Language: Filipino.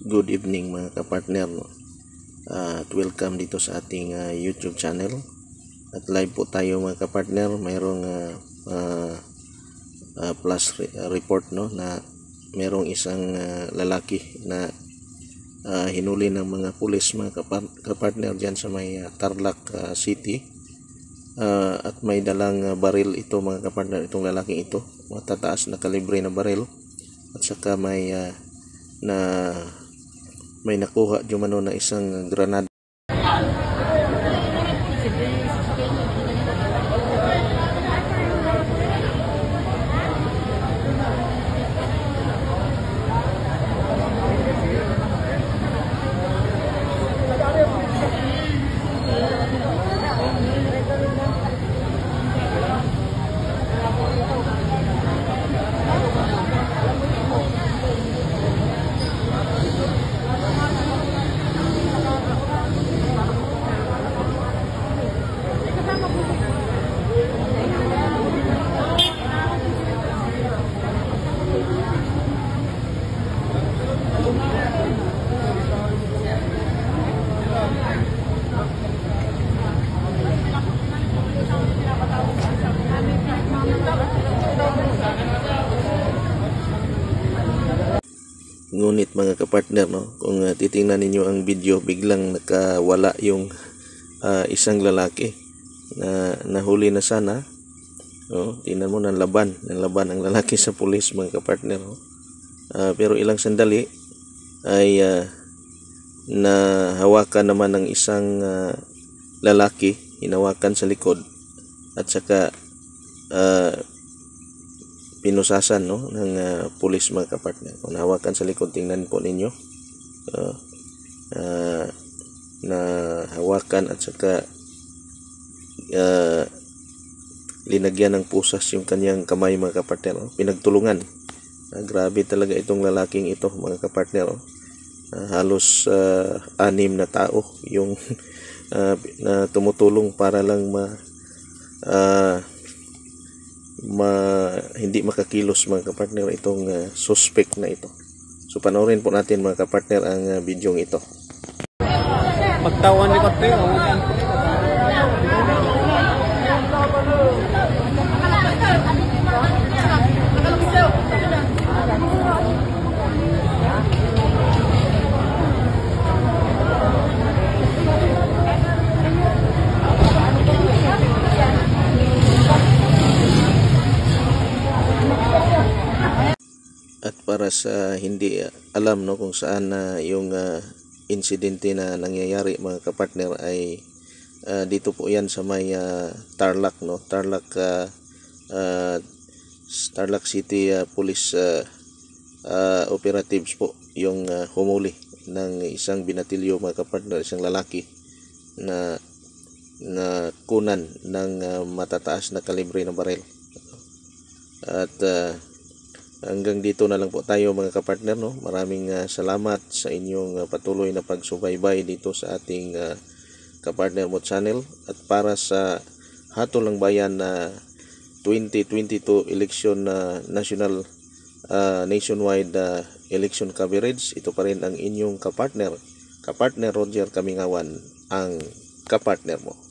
Good evening mga kapartner no? uh, At welcome dito sa ating uh, YouTube channel At live po tayo mga kapartner Mayroong uh, uh, plus re report no? Na merong isang uh, lalaki na uh, hinuli ng mga pulis mga kapar kapartner dyan sa may uh, Tarlac uh, City uh, At may dalang uh, baril ito mga kapartner Itong lalaki ito Matataas na kalibre na baril At saka may uh, na may nakuha jumano na isang granada ngunit mga kapartner no kung uh, titingnan ninyo ang video biglang nakawala yung uh, isang lalaki na nahuli na sana no tingnan mo nang laban nang laban ang lalaki sa pulis mga kapartner no? uh, pero ilang sandali ay uh, nahawakan naman ng isang uh, lalaki hinawakan sa likod at saka pinusasan no ng uh, pulis mga kapartner kung hawakan sa likod tingnan po ninyo uh, uh, na hawakan at saka uh, linagyan ng pusas yung kanyang kamay mga kapartner no? Oh. pinagtulungan uh, grabe talaga itong lalaking ito mga kapartner no? uh, halos uh, anim na tao yung uh, na tumutulong para lang ma uh, ma, hindi makakilos mga kapartner itong uh, suspect na ito. So panoorin po natin mga kapartner ang uh, video ito. Pagtawan ni Kapte, ah. para sa hindi ah, alam no kung saan na uh, yung uh, insidente na nangyayari mga kapartner ay uh, dito po yan sa may uh, Tarlac no Tarlac uh, uh, Tarlac City uh, Police uh, uh, operatives po yung uh, humuli ng isang binatilyo mga kapartner isang lalaki na na kunan ng uh, matataas na kalibre ng baril at uh, hanggang dito na lang po tayo mga kapartner no maraming uh, salamat sa inyong uh, patuloy na pagsubaybay dito sa ating uh, kapartner mo channel at para sa Hato Lang Bayan na uh, 2022 election na uh, national uh, nationwide uh, election coverage ito pa rin ang inyong kapartner kapartner Roger Kamingawan ang kapartner mo